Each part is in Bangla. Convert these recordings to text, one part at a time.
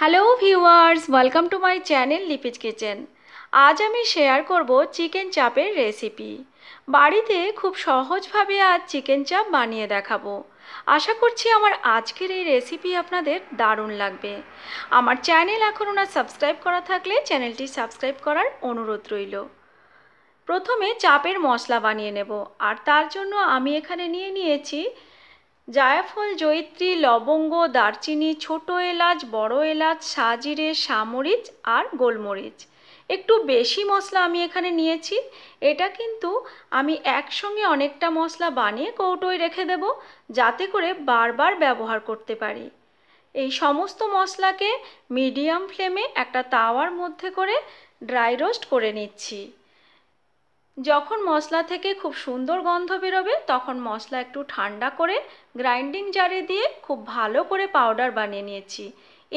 hello viewers welcome to my channel Lipi's kitchen আজ আমি শেয়ার করব চিকেন চাপের রেসিপি বাড়িতে খুব সহজভাবে আজ চিকেন চাপ বানিয়ে দেখাবো আশা করছি আমার আজকের এই রেসিপি আপনাদের দারুণ লাগবে আমার চ্যানেল এখনও না সাবস্ক্রাইব করা থাকলে চ্যানেলটি সাবস্ক্রাইব করার অনুরোধ রইল প্রথমে চাপের মশলা বানিয়ে নেব আর তার জন্য আমি এখানে নিয়ে নিয়েছি জায়ফল জয়িত্রী লবঙ্গ দারচিনি ছোট এলাচ বড় এলাচ সাজিরে সামরিচ আর গোলমরিচ একটু বেশি মশলা আমি এখানে নিয়েছি এটা কিন্তু আমি একসঙ্গে অনেকটা মশলা বানিয়ে কৌটোয় রেখে দেব যাতে করে বারবার ব্যবহার করতে পারি এই সমস্ত মশলাকে মিডিয়াম ফ্লেমে একটা তাওয়ার মধ্যে করে ড্রাই রোস্ট করে নিচ্ছি যখন মশলা থেকে খুব সুন্দর গন্ধ বেরোবে তখন মশলা একটু ঠান্ডা করে গ্রাইন্ডিং জারে দিয়ে খুব ভালো করে পাউডার বানিয়ে নিয়েছি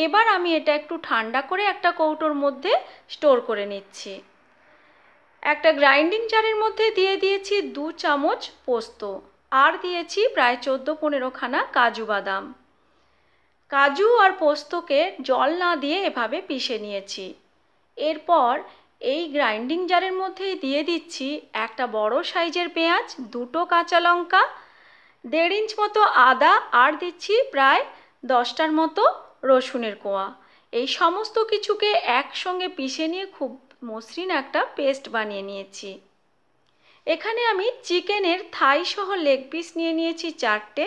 এবার আমি এটা একটু ঠান্ডা করে একটা কৌটোর মধ্যে স্টোর করে নিচ্ছি একটা গ্রাইন্ডিং জারের মধ্যে দিয়ে দিয়েছি দু চামচ পোস্ত আর দিয়েছি প্রায় চোদ্দো পনেরোখানা কাজু বাদাম কাজু আর পোস্তকে জল না দিয়ে এভাবে পিষে নিয়েছি এরপর এই গ্রাইন্ডিং জারের মধ্যেই দিয়ে দিচ্ছি একটা বড় সাইজের পেঁয়াজ দুটো কাঁচা লঙ্কা দেড় ইঞ্চ মতো আদা আর দিচ্ছি প্রায় দশটার মতো রসুনের কোয়া এই সমস্ত কিছুকে একসঙ্গে পিষে নিয়ে খুব মসৃণ একটা পেস্ট বানিয়ে নিয়েছি এখানে আমি চিকেনের থাই সহ লেগ পিস নিয়ে নিয়েছি চারটে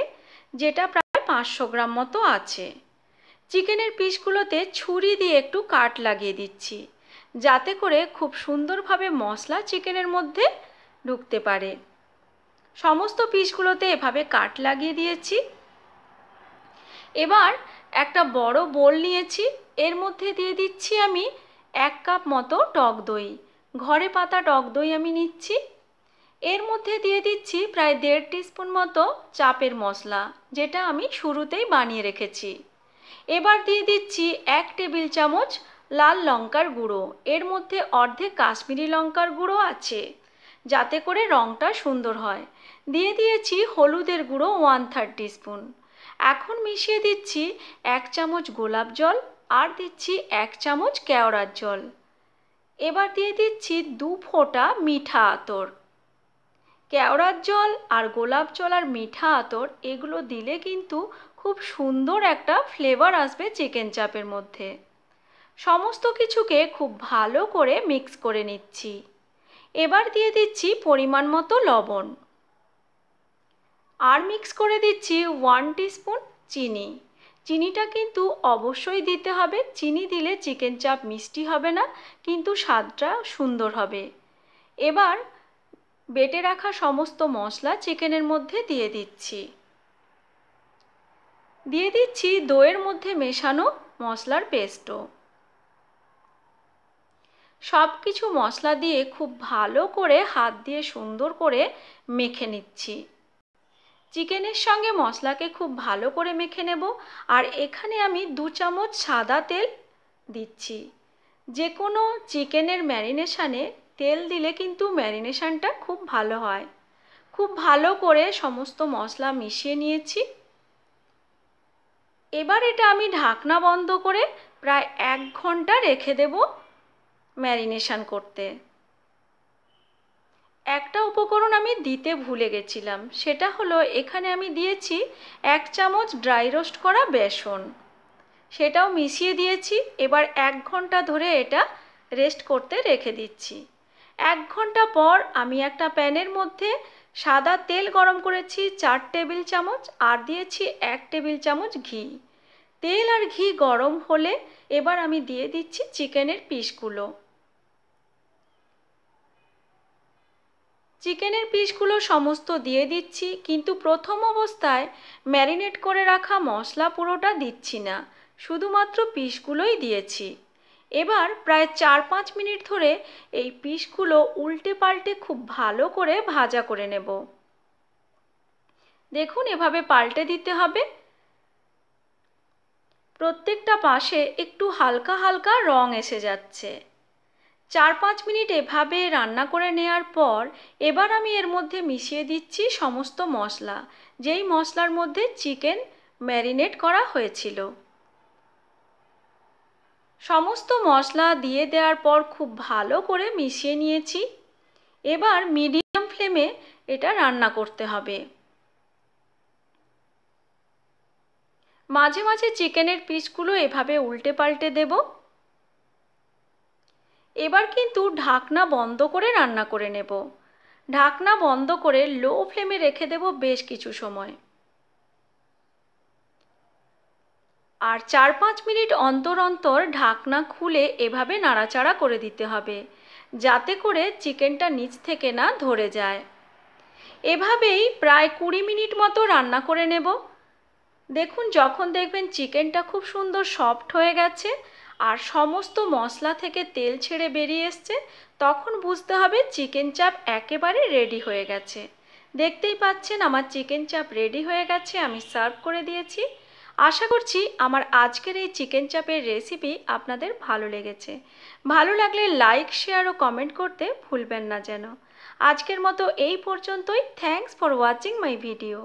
যেটা প্রায় পাঁচশো গ্রাম মতো আছে চিকেনের পিসগুলোতে ছুরি দিয়ে একটু কাট লাগিয়ে দিচ্ছি যাতে করে খুব সুন্দরভাবে মশলা চিকেনের মধ্যে ঢুকতে পারে সমস্ত পিসগুলোতে এভাবে কাট লাগিয়ে দিয়েছি এবার একটা বড় বোল নিয়েছি এর মধ্যে দিয়ে দিচ্ছি আমি এক কাপ মতো টক দই ঘরে পাতা টক দই আমি নিচ্ছি এর মধ্যে দিয়ে দিচ্ছি প্রায় দেড় টিস্পুন মতো চাপের মশলা যেটা আমি শুরুতেই বানিয়ে রেখেছি এবার দিয়ে দিচ্ছি এক টেবিল চামচ লাল লঙ্কার গুঁড়ো এর মধ্যে অর্ধেক কাশ্মীরি লঙ্কার গুঁড়ো আছে যাতে করে রঙটা সুন্দর হয় দিয়ে দিয়েছি হলুদের গুঁড়ো ওয়ান থার্ড স্পুন এখন মিশিয়ে দিচ্ছি এক চামচ গোলাপ জল আর দিচ্ছি এক চামচ কেওড়ার জল এবার দিয়ে দিচ্ছি দু ফোঁটা মিঠা আতর কেওড়ার জল আর গোলাপ জল আর মিঠা আতর এগুলো দিলে কিন্তু খুব সুন্দর একটা ফ্লেভার আসবে চিকেন চাপের মধ্যে সমস্ত কিছুকে খুব ভালো করে মিক্স করে নিচ্ছি এবার দিয়ে দিচ্ছি পরিমাণ মতো লবণ আর মিক্স করে দিচ্ছি ওয়ান টিস্পুন চিনি চিনিটা কিন্তু অবশ্যই দিতে হবে চিনি দিলে চিকেন চাপ মিষ্টি হবে না কিন্তু স্বাদটা সুন্দর হবে এবার বেটে রাখা সমস্ত মশলা চিকেনের মধ্যে দিয়ে দিচ্ছি দিয়ে দিচ্ছি দইয়ের মধ্যে মেশানো মশলার পেস্টও সব কিছু মশলা দিয়ে খুব ভালো করে হাত দিয়ে সুন্দর করে মেখে নিচ্ছি চিকেনের সঙ্গে মশলাকে খুব ভালো করে মেখে নেব আর এখানে আমি দু চামচ সাদা তেল দিচ্ছি যে কোনো চিকেনের ম্যারিনেশানে তেল দিলে কিন্তু ম্যারিনেশানটা খুব ভালো হয় খুব ভালো করে সমস্ত মশলা মিশিয়ে নিয়েছি এবার এটা আমি ঢাকনা বন্ধ করে প্রায় এক ঘন্টা রেখে দেবো ম্যারিনেশান করতে একটা উপকরণ আমি দিতে ভুলে গেছিলাম সেটা হলো এখানে আমি দিয়েছি এক চামচ ড্রাই রোস্ট করা বেসন সেটাও মিশিয়ে দিয়েছি এবার এক ঘন্টা ধরে এটা রেস্ট করতে রেখে দিচ্ছি এক ঘন্টা পর আমি একটা প্যানের মধ্যে সাদা তেল গরম করেছি চার টেবিল চামচ আর দিয়েছি এক টেবিল চামচ ঘি তেল আর ঘি গরম হলে এবার আমি দিয়ে দিচ্ছি চিকেনের পিসগুলো চিকেনের পিসগুলো সমস্ত দিয়ে দিচ্ছি কিন্তু প্রথম অবস্থায় ম্যারিনেট করে রাখা মশলা পুরোটা দিচ্ছি না শুধুমাত্র পিসগুলোই দিয়েছি এবার প্রায় চার পাঁচ মিনিট ধরে এই পিসগুলো উল্টে পাল্টে খুব ভালো করে ভাজা করে নেব দেখুন এভাবে পাল্টে দিতে হবে প্রত্যেকটা পাশে একটু হালকা হালকা রং এসে যাচ্ছে চার পাঁচ মিনিট এভাবে রান্না করে নেওয়ার পর এবার আমি এর মধ্যে মিশিয়ে দিচ্ছি সমস্ত মশলা যেই মশলার মধ্যে চিকেন ম্যারিনেট করা হয়েছিল সমস্ত মশলা দিয়ে দেওয়ার পর খুব ভালো করে মিশিয়ে নিয়েছি এবার মিডিয়াম ফ্লেমে এটা রান্না করতে হবে মাঝে মাঝে চিকেনের পিসগুলো এভাবে উল্টে পাল্টে দেব এবার কিন্তু ঢাকনা বন্ধ করে রান্না করে নেব ঢাকনা বন্ধ করে লো ফ্লেমে রেখে দেব বেশ কিছু সময় আর চার পাঁচ মিনিট অন্তর অন্তর ঢাকনা খুলে এভাবে নাড়াচাড়া করে দিতে হবে যাতে করে চিকেনটা নিচ থেকে না ধরে যায় এভাবেই প্রায় কুড়ি মিনিট মতো রান্না করে নেব দেখুন যখন দেখবেন চিকেনটা খুব সুন্দর সফট হয়ে গেছে আর সমস্ত মশলা থেকে তেল ছেড়ে বেরিয়ে এসছে তখন বুঝতে হবে চিকেন চাপ একেবারে রেডি হয়ে গেছে দেখতেই পাচ্ছেন আমার চিকেন চাপ রেডি হয়ে গেছে আমি সার্ভ করে দিয়েছি আশা করছি আমার আজকের এই চিকেন চাপের রেসিপি আপনাদের ভালো লেগেছে ভালো লাগলে লাইক শেয়ার ও কমেন্ট করতে ভুলবেন না যেন আজকের মতো এই পর্যন্তই thanks for watching my video